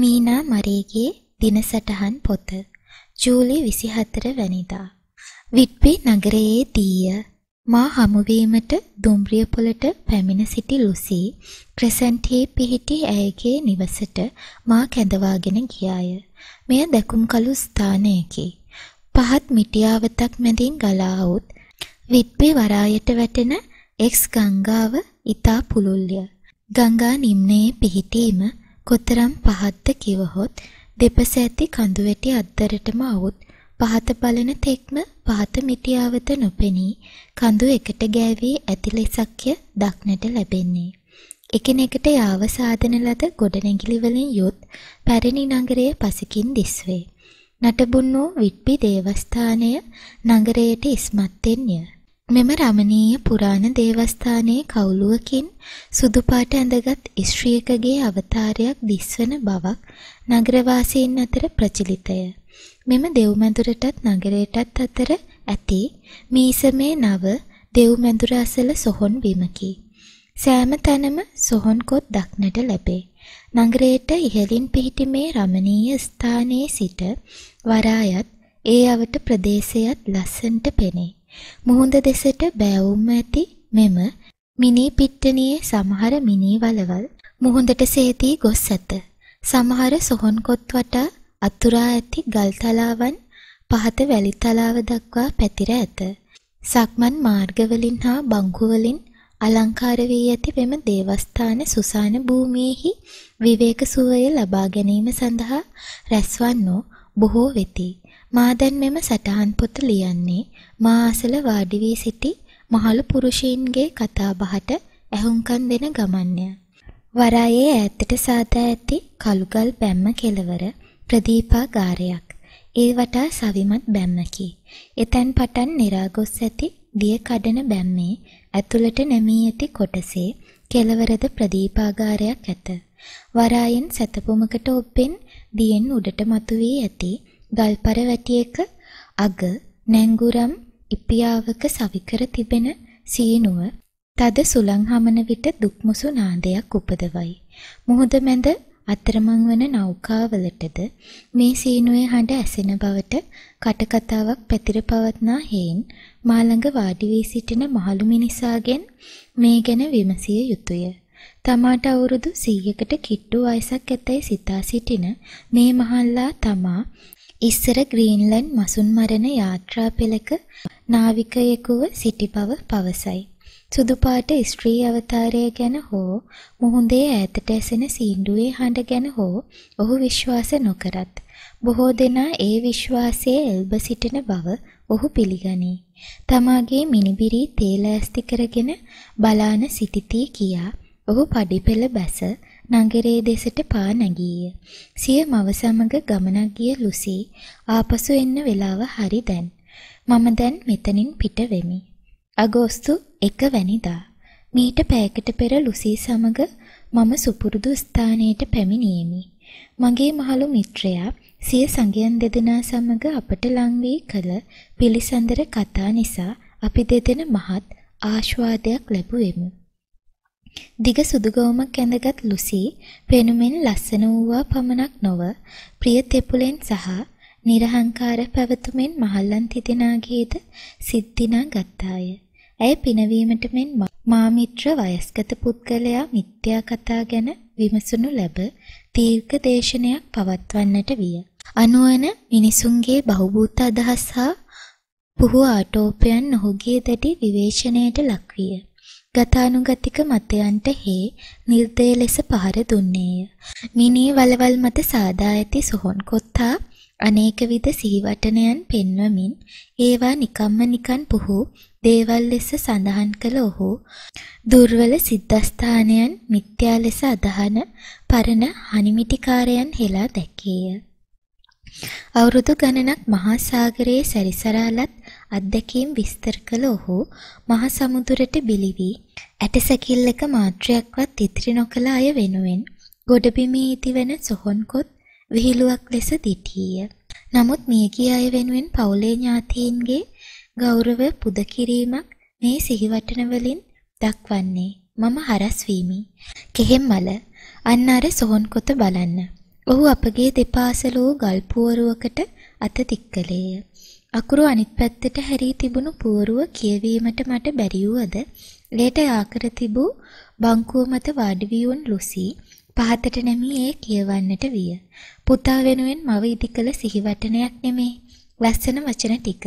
මීනා මරේගේ දිනසටහන් පොත ජූලි 24 වැනිදා විට්පි නගරයේ දීය මා හමුවීමට දුම්රිය පොළට පැමිණ සිටි ලුසි ක්‍රසන්ට් හි පිහිටි ඇයගේ නිවසට මා කැඳවාගෙන ගියාය මෙය දැකුම්කලු ස්ථානයකි පහත් මිටියාවතක් මැදින් ගලා වුත් විට්පි වරායට වැටෙන එක්ස් ගංගාව ඊතා පුලුල්ය ගංගා නිම්නයේ පිහිටීම කොතරම් පහත්ද කිවහොත් දෙපස ඇති කඳු වැටි අද්දරටම අවුත් පහත බලන තෙක්ම පහත මිටියාවත නොපෙනී කඳු එකට ගෑවී ඇති ලෙසක්ය දක්නට ලැබෙන්නේ. එකිනෙකට යාව සාධන ලද ගොඩනැගිලි වලින් යුත් පැරණි නගරය පසකින් දිස්වේ. නටබුන් වූ විට්පි දේවස්ථානය නගරයට ඉස්මත් වෙන්නේ. මෙම රමණීය පුරාණ දේවස්ථානයේ කවුලුවකින් සුදු පාට ඇඳගත් ස්ත්‍රියකගේ අවතාරයක් දිස්වන බවක් නගරවාසීන් අතර ප්‍රචලිතය. මෙම දෙව්මැදුරටත් නගරයටත් අතර ඇති මීසමේ නව දෙව්මැදුර අසල සොහොන් බිමකි. සෑම තැනම සොහොන් කොත් දක්නට ලැබේ. නගරයට ඉහළින් පිහිටි මේ රමණීය ස්ථානයේ සිට වරායත් ඒ අවට ප්‍රදේශයත් ලස්සන්ට පෙනේ. මුහුද දෙසට බෑවුම් ඇති මෙම මිනී පිට්ටනියේ සමහර මිනී වලවල් මුහුදට සේදී ගොස් ඇත. සමහර සොහොන් කොත් වටා අතුරා ඇති ගල් තලාවන් පහත වැලි තලාව දක්වා පැතිර ඇත. සක්මන් මාර්ගවලින් හා බංකුවලින් අලංකාර වී ඇති මෙම දේවස්ථාන සුසාන භූමියේහි විවේක සුවය ලබා ගැනීම සඳහා රැස්වන්නෝ බොහෝ වෙති. මා දැන් මෙම සටහන් පොත ලියන්නේ මා අසල වාඩි වී සිටි මහලු පුරුෂයින්ගේ කතා බහට ඇහුම්කන් දෙන ගමන්ය. වරායේ ඈතට සාදා ඇති කළුගල් බැම්ම කෙළවර ප්‍රදීපාගාරයක්. ඒ වටා සවිමත් බැම්මකි. එතැන් පටන් නිරාගොස් ඇති දිය කඩන බැම්මේ ඇතුළට නැමී ඇති කොටසේ කෙළවරද ප්‍රදීපාගාරයක් ඇත. වරායෙන් සැතපොමකට ඔබ්බෙන් දියෙන් උඩට මතුවී ඇති ගල්පරවැටියක අග නැංගුරම් ඉපියාවක සවිකර තිබෙන සීනුව තද සුළං හමන විට දුක්මුසු නාදයක් උපදවයි. මුහුද මැද අතරමං වන නෞකාවලටද මේ සීනුවේ හඬ ඇසෙන බවට කටකතාවක් පැතිර පවත්නා හේන් මා ළඟ වාඩි වී සිටින මහලු මිනිසාගෙන් මේ ගැන විමසිය යුතුය. තමාට අවුරුදු 100කට කිට්ටු වයසක් ඇතැයි සිතා සිටින මේ මහල්ලා තමා ඉස්සර ග්‍රීන්ලන්ඩ් මසුන් මරණ යාත්‍රා පෙළක නාවිකයෙකුව සිටි බව පවසයි. සුදු පාට ස්ත්‍රී අවතාරය ගැන හෝ මුහුදේ ඈතට ඇසෙන සීන්ඩුවේ හඬ ගැන හෝ ඔහු විශ්වාස නොකරත් බොහෝ දෙනා ඒ විශ්වාසයේ එල්බ සිටින බව ඔහු පිළිගනී. තමාගේ මිනිබිරි තේල ඇස්ති කරගෙන බලාන සිටිතී කියා ඔහු පඩිපෙළ බැස නගරයේ දෙසට පා නැගීය. සිය මව සමග ගමනක් ගිය ලුසි ආපසු එන්න වෙලාව හරි දැන්. මම දැන් මෙතනින් පිට වෙමි. අගෝස්තු 1 වැනිදා. මීට පැයකට පෙර ලුසි සමග මම සුපුරුදු ස්ථානයට පැමිණියෙමි. මගේ මහලු මිත්‍රයා සිය සගයන් දෙදෙනා සමග අපට ලං වී කළ පිළිසඳර කතා නිසා අපි දෙදෙන මහත් ආශ්වාදයක් ලැබුවෙමු. දිග සුදුගවුමක් ඇඳගත් ලුසි පෙනුමෙන් ලස්සන වූවා පමණක් නොව ප්‍රිය තෙපුලෙන් සහ නිර්හංකාර පැවතුමෙන් මහල්ලන් තිදෙනාගේද සිද්ධිනා ගත්තාය. ඇය පිනවීමට මෙන් මා මිත්‍ර වයස්ගත පුද්ගලයා මිත්‍යා කතා ගැන විමසනු ලැබ දීර්ඝ දේශනයක් පවත්වන්නට විය. අනුවන මිනිසුන්ගේ බහුබූත අදහස් හා පුහු ආටෝපයන් ඔහුගේ දැඩි විවේචනයට ලක්විය. ගතානුගතික මතයන්ට හේ නිර්දය ලෙස පහර දුන්නේය. මිනී වලවල් මත සාදා ඇති සොහොන් කොත්තා අනේකවිධ සිහිවටනයන් පෙන්වමින් ඒවා නිකම්ම නිකන් පුහු දේවල් ලෙස සඳහන් කළ ඔහු දුර්වල සිද්ධස්ථානයන් මිත්‍යා ලෙස අදහන පරණ හනිමිටිකාරයන් හෙලා දැකේය. අවුරුදු ගණනක් මහා සාගරයේ සැරිසරාලත් අත්දැකීම් විස්තර කළ ඔහු මහා සමුද්‍රයට බිලි වී ඇටසැකිල්ලක මාත්‍රයක්වත් ඉතිරි නොකළ අය වෙනුවෙන් ගොඩබිමේ ඉතිවෙන සොහොන්කොත් විහිළුවක් ලෙස දිටීය. නමුත් මියගිය අය වෙනුවෙන් පවුලේ ඥාතීන්ගේ ගෞරවය පුද කිරීමක් මේ සිහිවටන වලින් දක්වන්නේ. මම හරස් වීමි. කෙහෙම් මල අන්න අර සොහොන්කොත බලන්න. ඔහු අපගේ දෙපාසල වූ ගල් පුවරුවකට අත දික් කළේය. අකුරු අනිත් පැත්තට හැරී තිබුණු පුවරුව කියවීමට මට බැරි වූද, ලේට යාකර තිබූ බංකුව මත වාඩි වී වුන් ලුසි පහතට නැමී ඒ කියවන්නට විය. පුතා වෙනුවෙන් මව ඉදිකළ සිහිවටනයක් නෙමේ. ලස්සන වචන ටික.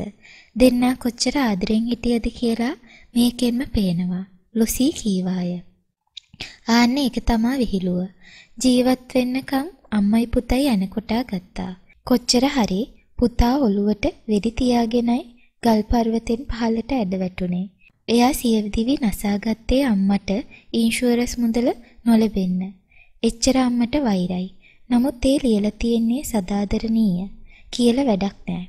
දෙන්නා කොච්චර ආදරෙන් හිටියද කියලා මේකෙන්ම පේනවා. ලුසි කීවාය. ආන්න ඒක තමා විහිළුව. ජීවත් වෙන්නකම් අම්මයි පුතයි ඇනකොටා ගත්තා. කොච්චර හරි පුතා ඔළුවට වෙඩි තියාගෙනයි ගල් පර්වතෙන් පහළට ඇද වැටුනේ. එයා සියදිවි නසාගත්තේ අම්මට ඉන්ෂුරන්ස් මුදල නොලැබෙන්න. එච්චර අම්මට වෛරයි. නමුත් ඒ ලියලා තියෙන්නේ සදාදරණීය කියලා වැඩක් නෑ.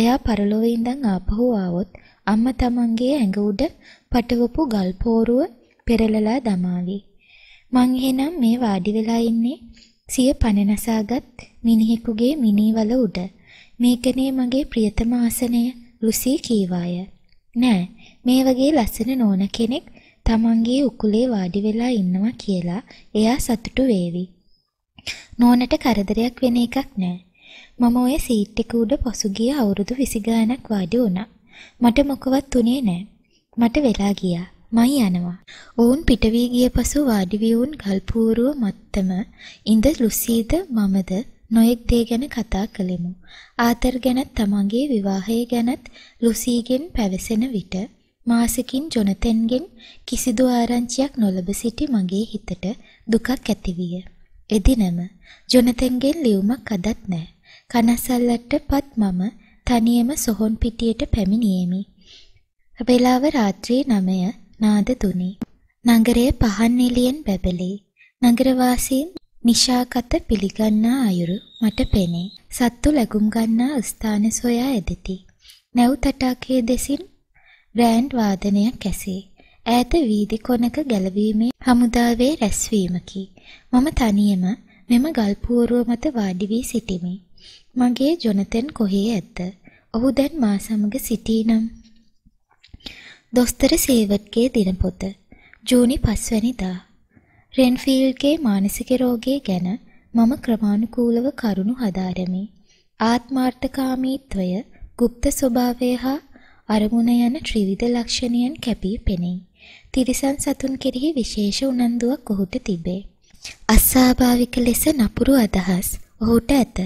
එයා පරලොව ඉඳන් ආපහු ආවොත් අම්මා තමන්ගේ ඇඟ උඩ පටවපු ගල් පෝරුව පෙරලලා දමාවි. මං එහෙනම් මේ වාඩි වෙලා ඉන්නේ සිය පණ නසාගත් මිනිහෙකුගේ මිනීවල උඩ මේකනේ මගේ ප්‍රියතම ආසනය ලුසී කීවාය. නෑ මේ වගේ ලස්සන නෝන කෙනෙක් තමන්ගේ උකුලේ වාඩි වෙලා ඉන්නවා කියලා එයා සතුටු වේවි. නෝනට කරදරයක් වෙන එකක් නෑ. මම ඔය සීට් එක උඩ පසුගිය අවුරුදු 20 ගාණක් වාඩි වුණා. මට මොකවත් උනේ නෑ. මට වෙලා ගියා. මයි යනවා. ඔවුන් පිටවී ගිය පසු වාඩි වී වුන් ගල්පූරුව මත්තම ඉඳ ලුසීද මමද නොයෙක් දේ ගැන කතා කළෙමු. ආතර් ගැනත් තමන්ගේ විවාහය ගැනත් ලුසීගෙන් පැවසෙන විට මාසකින් ජොනතන්ගෙන් කිසිදු ආරංචියක් නොලබ සිටි මගේ හිතට දුකක් ඇතිවිය. එදිනම ජොනතන්ගෙන් ලියුමක් අදත් නැහැ. කනසල්ලටපත් මම තනියම සොහොන් පිටියට පැමිණියෙමි. වේලාව රාත්‍රී 9 නාද දුනි. නගරය පහන් එළියෙන් බැබලේ. නගරවාසීන් නිශාකත පිළිගන්නා අයුරු මට පෙනේ. සත්තු ලැබුම් ගන්නා ස්ථාන සොයා ඇදෙති. නැව් තටාකයේ දෙසින් බ්‍රෑන්ඩ් වාදනයක් ඇසේ. ඈත වීදි කොනක ගැලවීමේ හමුදාවේ රැස්වීමකි. මම තනියම මෙම ගල් පුවරුව මත වාඩි වී සිටිමි. මගේ ජොනතන් කොහේ ඇද්ද? ඔහු දැන් මා සමග සිටී නම් දොස්තර සීවර්ට්ගේ දිනපොත ජූනි 5 වෙනිදා රෙන්ෆීල්ඩ්ගේ මානසික රෝගය ගැන මම ක්‍රමානුකූලව කරුණු හදාරමි. ආත්මාර්ථකාමීත්වය, গুপ্ত ස්වභාවය හා අරමුණ යන ත්‍රිවිධ ලක්ෂණයන් කැපී පෙනෙයි. තිරිසන් සතුන් කෙරෙහි විශේෂ උනන්දුවක් ඔහුට තිබේ. අස්වාභාවික ලෙස නපුරු අදහස් ඔහුට ඇත.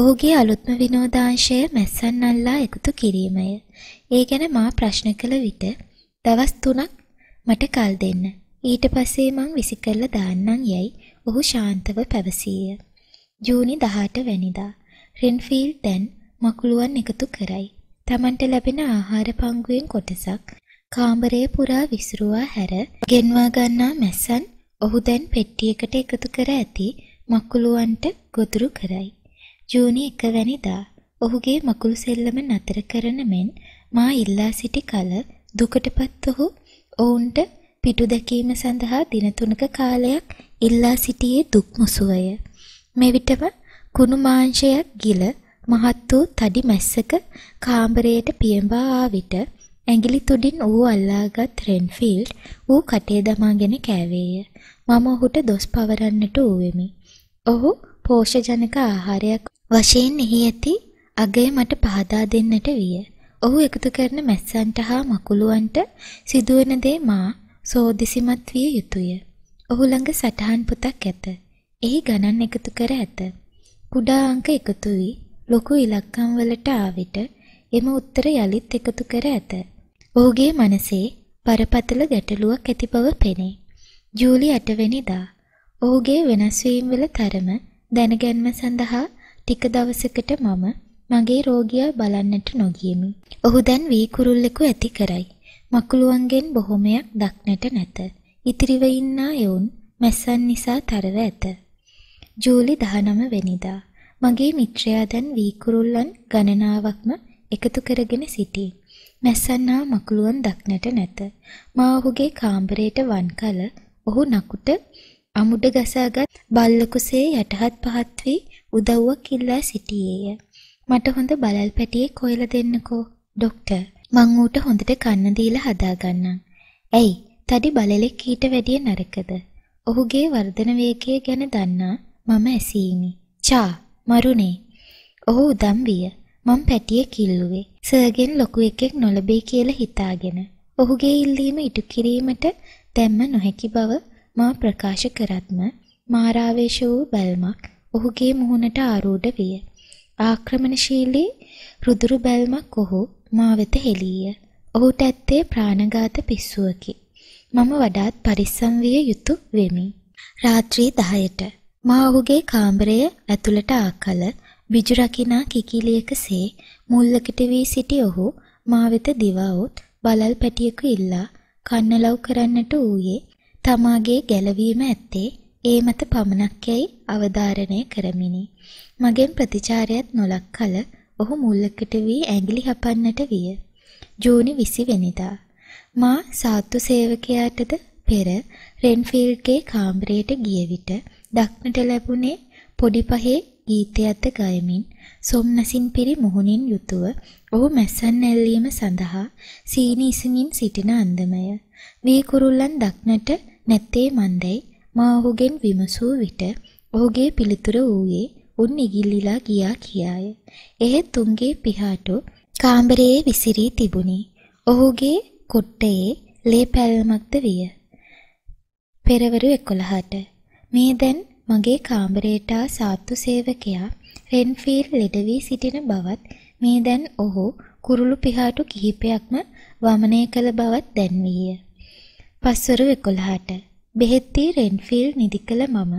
ඔහුගේ අලුත්ම විනෝදාංශය මැස්සන් අල්ලා එකතු කිරීමය. ඒ ගැන මා ප්‍රශ්න කළ විට දවස් 3ක් මට කල් දෙන්න. ඊට පස්සේ මං විසි කරලා දාන්නම් යයි ඔහු ශාන්තව පැවසීය. ජූනි 18 වැනිදා රෙන්ෆීල්ඩ් දැන් මකුළුවන් එකතු කරයි. Tamanට ලැබෙන ආහාර පංගුවෙන් කොටසක් කාමරය පුරා විසිරුවා හැර ගෙන්වා ගන්නා මැස්සන් ඔහු දැන් පෙට්ටියකට එකතු කර ඇති මකුළුවන්ට ගොදුරු කරයි. ජූනි එක වැනිදා ඔහුගේ මකුළු සෙල්ලම නතර කරන මෙන් මා ඉල්ලා සිටි කල දුකටපත් ඔහු ඔවුන්ට පිටු දැකීම සඳහා දින තුනක කාලයක් ඉල්ලා සිටියේ දුක් මුසුවය. මෙවිටම කුණු මාංශයක් ගිල මහත් වූ තඩි මැස්සක කාමරයට පියඹා ආ විට ඇඟිලි තුඩින් ඌ අල්ලාගත් රෙන්ෆීල්ඩ් ඌ කටේ දමාගෙන කෑවේය. මම ඔහුට දොස් පවරන්නට ඌවෙමි. ඔහු පෝෂජනක ආහාරයක් වශයෙන් එහි ඇති අගය මට පහදා දෙන්නට විය. ඔහු එකතු කරන මැස්සන්ට හා මකුළුවන්ට සිදුවන දේ මා සෝදිසිමත් විය යුතුය. ඔහු ළඟ සටහන් පොතක් ඇත. එහි ගණන් එකතු කර ඇත. කුඩා අංක එකතු වී ලොකු ඉලක්කම් වලට ආවිට එම උත්තර යලිත් එකතු කර ඇත. ඔහුගේ මනසේ බරපතල ගැටලුවක් ඇති බව පෙනේ. ජූලි 8 වෙනිදා ඔහුගේ වෙනස් වීම් වල තරම දැනගැන්ම සඳහා ටික දවසකට මම මගේ රෝගියා බලන්නට නොගියෙමි. ඔහු දැන් වී කුරුල්ලෙකු ඇති කරයි. මකුළුවන්ගෙන් බොහොමයක් දක්නට නැත. ඉතිරිව ඉන්නා එවුන් මැස්සන් නිසා තරව ඇත. ජූලි 19 වෙනිදා මගේ මිත්‍රයා දැන් වී කුරුල්ලන් ගණනාවක්ම එකතු කරගෙන සිටී. මැස්සන් හා මකුළුවන් දක්නට නැත. මා ඔහුගේ කාමරයට වන් කල ඔහු නකුට අමුඩ ගසාගත් බල්ලකුසේ යටහත් පහත් වී උදව්වක් ඉල්ලා සිටියේය. මට හොඳ බලල් පැටියෙක් කොයලා දෙන්නකෝ, ડોක්ටර්. මං ඌට හොඳට කන්න දීලා හදාගන්නම්. ඇයි? තඩි බලලෙක් ඊට වැඩිය නරකද? ඔහුගේ වර්ධන වේගය ගැන දන්නා මම ඇසීමි. "චා, මරුනේ." ඔහු උදම් විය. මං පැටියේ කිල්ලුවේ. සර්ගෙන් ලොකු එකෙක් නොලබේ කියලා හිතාගෙන. ඔහුගේ ඉල්ලීම ඉටු කිරීමට දැම්ම නොහැකි බව මා ප්‍රකාශ කරත්ම මාරාවේශ වූ බැල්මක් ඔහුගේ මුහුණට ආරූඪ විය. ආක්‍රමණශීලී රුදුරු බැල්මක් ඔහු මා වෙත හෙළීය. ඔහුට ඇත්තේ ප්‍රාණඝාත පිස්සුවකි. මම වඩාත් පරිස්සම් විය යුතු වෙමි. රාත්‍රී 10ට මා ඔහුගේ කාමරය ඇතුළට ආකල බිජු රකිනා කිකිලියකසේ මුල්ලකට වී සිටි ඔහු මා වෙත දිවා උත් බලල් පැටියෙකු ඉල්ලා කන්නලව් කරන්නට ඌයේ තමාගේ ගැලවීම ඇත්තේ ඒ මත පමණක් යැයි අවධාරණය කරමිනි. මගෙන් ප්‍රතිචාරයක් නොලක් කල ඔහු මුල්ලකට වී ඇඟිලි හපන්නට විය. ජූනි 20 වෙනිදා මා සාත්තු සේවකයාටද පෙර රෙන්ෆීල්ඩ්ගේ කාමරයට ගිය විට දක්නට ලැබුණේ පොඩි පහේ ගීතයත් ගයමින් සොම්නසින් පිරි මුහුණින් යුතුව ඔහු මැස්සන් ඇල්ලීම සඳහා සීනි ඉසමින් සිටින අන්දමය. මේ කුරුල්ලන් දක්නට නැත්තේ මන්දැයි මා ඔහුගෙන් විමසූ විට ඔහුගේ පිළිතුර වූයේ උන් ඉගිල්ලිලා ගියා කියාය. එහෙත් උන්ගේ පිහාටු කාමරයේ විසිරී තිබුණි. ඔහුගේ කොට්ටයේ ලේ පැල්මක්ද විය. පෙරවරු 11ට මේ දැන් මගේ කාමරයට සාත්තු සේවකයා රෙන්ෆීල් ලෙඩ වී සිටින බවත් මේ දැන් ඔහු කුරුළු පිහාටු කිහිපයක්ම වමනය කළ බවත් දැන්විය. පස්වරු 11ට බෙහෙත්ති රෙන්ෆිල් නිදිකල මම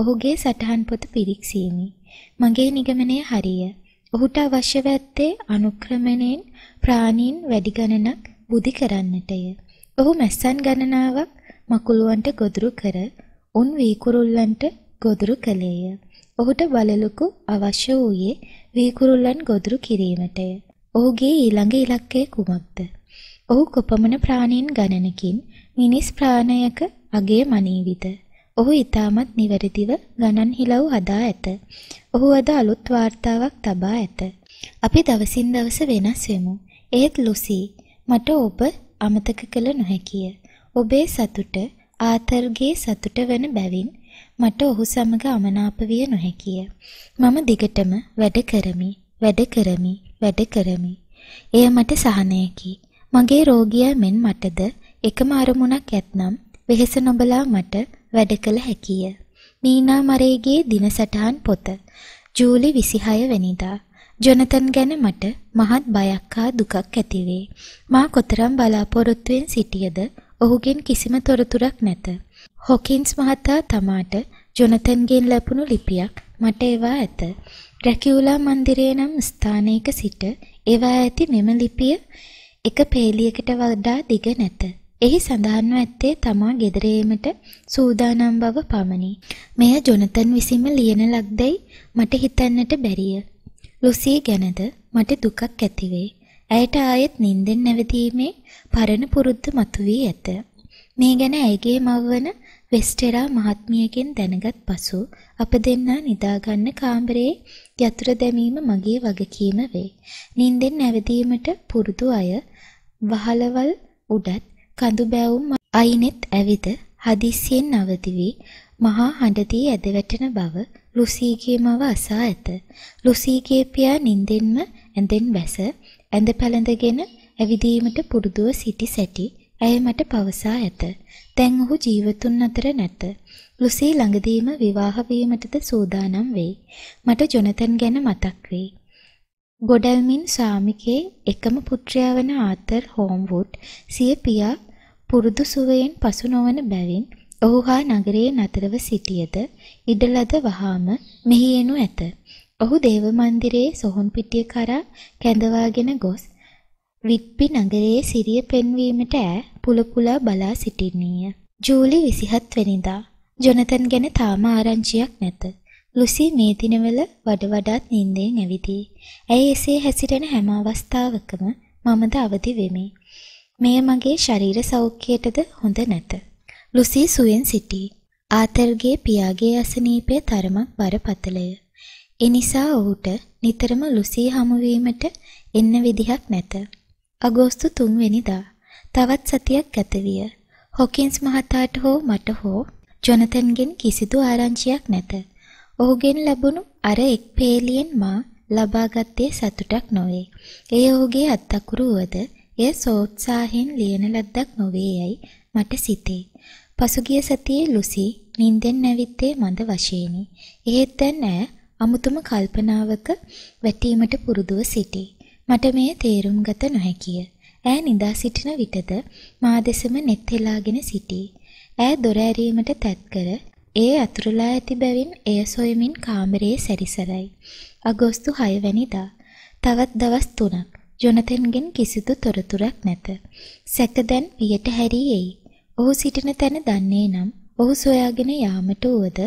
ඔහුගේ සටහන් පොත පිරික්සීමි. මගේ නිගමනය හරිය. ඔහුට අවශ්‍ය වැත්තේ අනුක්‍රමණයෙන් ප්‍රාණීන් වැඩි ගණනක් බුදි කරන්නටය. ඔහු මැස්සන් ගණනාවක් මකුළුවන්ට ගොදුරු කර උන් වීකුරුල්ලන්ට ගොදුරු කළේය. ඔහුට බලලුකු අවශ්‍ය වූයේ වීකුරුල්ලන් ගොදුරු කිරීමටය. ඔහුගේ ඊළඟ ඉලක්කය කුමක්ද? ඔහු කොපමණ ප්‍රාණීන් ගණනකින් මිනිස් ප්‍රාණයක අගය මනීවිද. ඔහු ඊටමත් නිවැරදිව ගණන් හිලව් හදා ඇත. ඔහු අද අලුත් වාර්තාවක් තබා ඇත. අපි දවසින් දවස වෙනස් වෙමු. ඒත් ලුසි, මට ඔබ අමතක කළ නොහැකිය. ඔබේ සතුට ආතරගේ සතුට වන බැවින් මට ඔහු සමග අමනාප විය නොහැකිය. මම දිගටම වැඩ කරමි, වැඩ කරමි, වැඩ කරමි. එය මට සහනයකි. මගේ රෝගියා මෙන් මටද එකම අරමුණක් ඇත්නම් වෙහෙස නොබලා මට වැඩ කළ හැකිය. නීනා මරේගේ දිනසටහන් පොත. ජූලි 26 වෙනිදා. ජොනතන් ගැන මට මහත් බයක් හා දුකක් ඇතිවේ. මා කොතරම් බලාපොරොත්තුෙන් සිටියද ඔහුගෙන් කිසිම තොරතුරක් නැත. හොකින්ස් මහතා තමාට ජොනතන්ගෙන් ලැබුණු ලිපියක් මට ඒවා ඇත. රැකියුලා මන්දිරය නම් ස්ථානයක සිට ඒවා ඇති මෙම ලිපිය එක පේලියකට වඩා දිග නැත. එහි සඳහන්ව ඇත්තේ තමා ගෙදර ඒමට සූදානම් බව පමණි. මෙය ජොනතන් විසින්ම ලියන ලක්දැයි මට හිතන්නට බැරිය. ලුසිය ගැනද මට දුකක් ඇතිවේ. ඇයට ආයෙත් නින්දෙන් නැවතීමේ පරණ පුරුද්ද මතුවී ඇත. මේ ගැන ඇයගේ මව්වන වෙස්ටෙරා මහත්මියගෙන් දැනගත් පසු අප දෙන්නා නිදාගන්න කාමරයේ යතුරු දැමීම මගේ වගකීම වේ. නිින්දෙන් නැවතීමට පුරුදු අය වහලවල් උඩත් කඳු බෑවුම් අයිනෙත් ඇවිද හදිස්සියෙන් අවදි වී මහා හඬදී ඇද වැටෙන බව ලුසීගේ මව අසා ඇත. ලුසීගේ පියා නිින්දෙන්ම ඇඳෙන් බැස ඇඳ පැළඳගෙන ඇවිදීමට පුරුදුව සිටි සැටි ඇය මට පවසා ඇත. දැන් ඔහු ජීවතුන් අතර නැත. ලුසී ළඟදීම විවාහ වීමටද සූදානම් වෙයි. මට ජොනතන් ගැන මතක් වෙයි. ගොඩල්මින් සාමිකේ එකම පුත්‍රයා වන ආතර් හෝම්වුඩ් සිය පියා පුරුදු සුවයෙන් පසු නොවන බැවින් ඔහු හා නගරයේ නතරව සිටියද ඉඩලද වහාම මෙහි එනු ඇත. ඔහු දේව මන්දිරයේ සොහොන් පිටිය කරා කැඳවාගෙන ගොස් විප්පි නගරයේ සිරිය පෙන්වීමට ඈ පුල පුලා බලා සිටින්නීය. ජූලි 27 වෙනිදා ජොනතන් ගැන තාම ආරංචියක් නැත. ලුසි මේ දිනවල වඩ වඩාත් නිින්දෙන් ඇවිදී. ඇයි එසේ හැසිරෙන හැම අවස්ථාවකම මමද අවදි වෙමි. මෙය මගේ ශරීර සෞඛ්‍යයටද හොඳ නැත. ලුසි සුවෙන් සිටී. ආතරගේ පියාගේ අසනීපය තරමක් බරපතලය. එනිසා ඔහුට නිතරම ලුසී හමුවීමට එන්න විදිහක් නැත. අගෝස්තු 3 වෙනිදා තවත් සතියක් ගත විය. හොකින්ස් මහතාට හෝ මට හෝ ජොනතන්ගෙන් කිසිදු ආරංචියක් නැත. ඔහුගෙන් ලැබුණු අර එක් පේලියෙන් මා ලබාගත්තේ සතුටක් නොවේ. එය ඔහුගේ අත්අකුරු වුවද එය සෝත්සාහෙන් ලියන ලද්දක් නොවේ යයි මට සිතේ. පසුගිය සතියේ ලුසි නින්දෙන් නැවිත්තේ මඳ වශයෙනි. එහෙත් දැන් ඈ අමුතුම කල්පනාවක වැටීමට පුරුදුව සිටී. මට මෙය තේරුම් ගත නොහැකිය. ඈ නිදා සිටින විටද මා දෙසම net හෙලාගෙන සිටී. ඈ දොර ඇරීමට තැත් කර ඒ අතුරුලා ඇති බැවින් එය සොයමින් කාමරයේ සැරිසරයි. අගෝස්තු 6 වැනිදා. තවත් දවස් 3ක්. ජොනතන්ගෙන් කිසිදු තොරතුරක් නැත. සැක දැන් පියට හැරී එයි. ඔහු සිටින තැන දන්නේ නම් ඔහු සොයාගෙන යාමට වුවද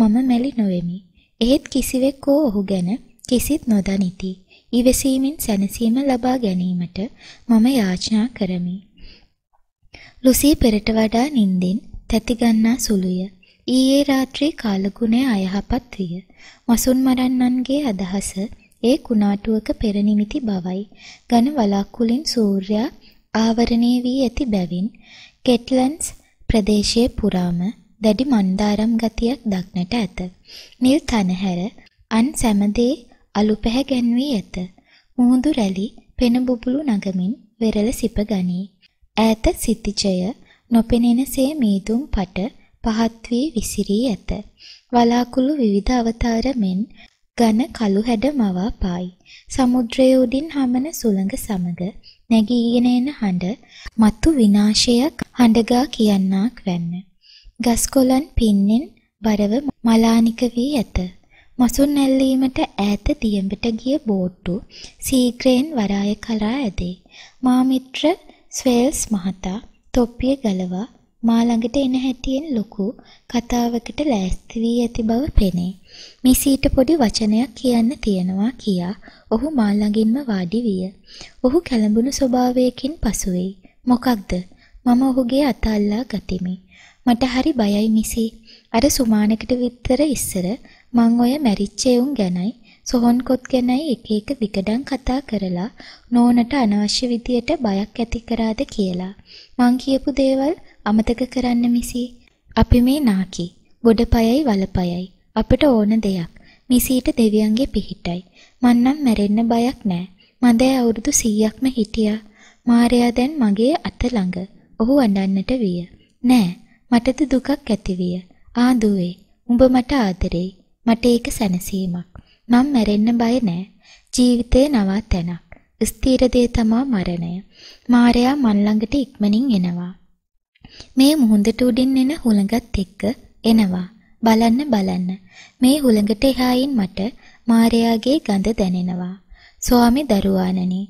මම මැලි නොවෙමි. එහෙත් කිසිවෙක් හෝ ඔහු ගැන කිසිත් නොදනිති. ඉවසීමෙන් සැනසීම ලබා ගැනීමට මම යාචනා කරමි. ලුසී පෙරට වඩා නිින්දෙන් තැති ගන්නා සුළුය. ඊයේ රාත්‍රී කාලගුණය අයහපත් විය. මසුන් මරන්නන්ගේ අදහස ඒ කුණාටුවක පෙර නිමිති බවයි. ඝන වලාකුලින් සූර්යා ආවරණය වී ඇති බැවින් කෙට්ලන්ස් ප්‍රදේශයේ පුරාම දැඩි මන්දාරම් ගතියක් දක්නට ඇත. නිල් තනහැර අන් සැමදේ අලු පැහැ ගැන්වී ඇත. මුහුදු රැලි පෙන බුබුලු නගමින් වෙරළ සිප ගනී. ඈත සිතිජය නොපෙනෙනසේ මීදුම් පට පහත් වී විසිරී ඇත. වලාකුළු විවිධ අවතාර මෙන් ඝන කළු හැඩ මවා පායි. සමුද්‍රයේ උඩින් හමන සුළඟ සමග නැගීගෙන එන හඬ మత్తు විනාශයක් හඬගා කියන්නාක් වැන්න. ගස්කොලන් පින්නෙන් බරව මලානික වී ඇත. මසුන් ඇල්ලීමට ඈත දියඹට ගිය බෝට්ටු සීග්‍රයෙන් වරාය කරා ඇදේ. මා මිත්‍ර ස්වේල්ස් මහතා තොප්පිය ගලවා මා ළඟට එන හැටියෙන් ලොකු කතාවකට ලෑස්ති වී ඇති බව පෙනේ. මේ සීට පොඩි වචනයක් කියන්න තියනවා කියා ඔහු මා ළඟින්ම වාඩි විය. ඔහු කැළඹුණු ස්වභාවයකින් පසු වෙයි. මොකක්ද? මම ඔහුගේ අත අල්ලා ගතිමි. මට හරි බයයි මිසි. අර සුමානකට විතර ඉස්සර මං ඔය මැරිච්ච එවුන් ගැනයි සොහොන් කොත් ගැනයි එක එක විකඩම් කතා කරලා නෝනට අනවශ්‍ය විදියට බයක් ඇති කරාද කියලා. මං කියපු දේවල් අමතක කරන්න මිසි. අපි මේ නාකි. ගොඩපයයි වලපයයි. අපිට ඕන දෙයක්. මිසීට දෙවියන්ගේ පිහිටයි. මන්නම් මැරෙන්න බයක් නෑ. මද අවුරුදු 100ක්ම හිටියා. මාරයා දැන් මගේ අත ළඟ. ඔහු අඬන්නට විය. නෑ. මටද දුකක් ඇති විය. ආදුවේ. උඹ මට ආදරෙයි. මට ඒක සැනසීමක්. මම මැරෙන්න බය නෑ. ජීවිතේ නවා තැනක්. ස්ථීර දේ තමා මරණය. මායයා මන් ළඟට ඉක්මනින් එනවා. මේ මුහුඳට උඩින් එන හුළඟත් එක්ක එනවා. බලන්න බලන්න. මේ හුළඟට එහායින් මට මායයාගේ ගඳ දැනෙනවා. ස්වාමි දරුවානනි.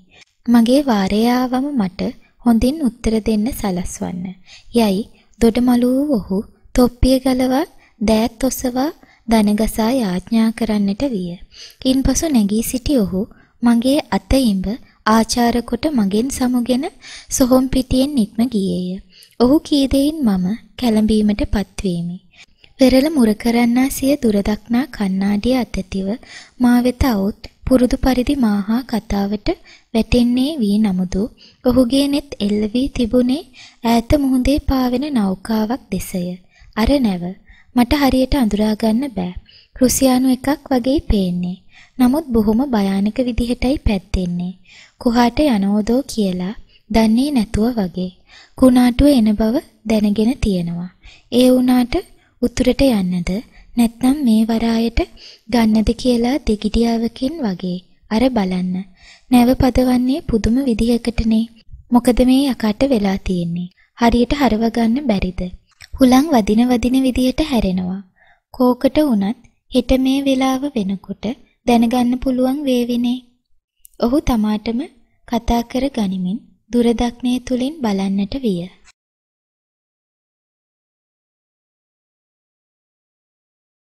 මගේ වාරයාවම මට හොඳින් උත්තර දෙන්න සලස්වන්න. යයි දොඩමලූ ඔහු තොප්පිය ගලවා දෑත් ඔසවා දනගසා යාඥා කරන්නට විය. ඉන්පසු නැගී සිටි ඔහු මගේ අතඉඹ ආචාර කොට මගෙන් සමුගෙන සොහොන් පිටියෙන් නික්ම ගියේය. ඔහු කී දෙයින් මම කැළඹීමට පත්වෙමි. පෙරළ මුර කරන්නා සිය දුරදක්නා කන්නාඩිය අතතිව මා වෙත අවුත් පුරුදු පරිදි මාහා කතාවට වැටෙන්නේ වී නමුදු ඔහුගේ net එල්ල වී තිබුණේ ඈත මුහුදේ පාවෙන නෞකාවක් දෙසය. අර නැව මට හරියට අඳුරා ගන්න බෑ. රුසියානු එකක් වගේ පේන්නේ. නමුත් බොහොම භයානක විදිහටයි පැද්දෙන්නේ. කොහාට යනෝදෝ කියලා දන්නේ නැතුව වගේ. කුණාටුව එන බව දැනගෙන තියෙනවා. ඒ වුණාට උතුරට යන්නද නැත්නම් මේ වරායට ගන්නද කියලා දෙගිඩියාවකින් වගේ. අර බලන්න. නැව පදවන්නේ පුදුම විදිහකටනේ. මොකද මේ යකාට වෙලා තියෙන්නේ. හරියට හරව ගන්න බැරිද? හුලං වදින වදින විදියට හැරෙනවා. කෝකට වුණත් හෙට මේ වෙලාව වෙනකොට දැනගන්න පුළුවන් වේවිනේ. ඔහු තමාටම කතා කර ගනිමින් දුරදක්නේ තුලින් බලන්නට විය.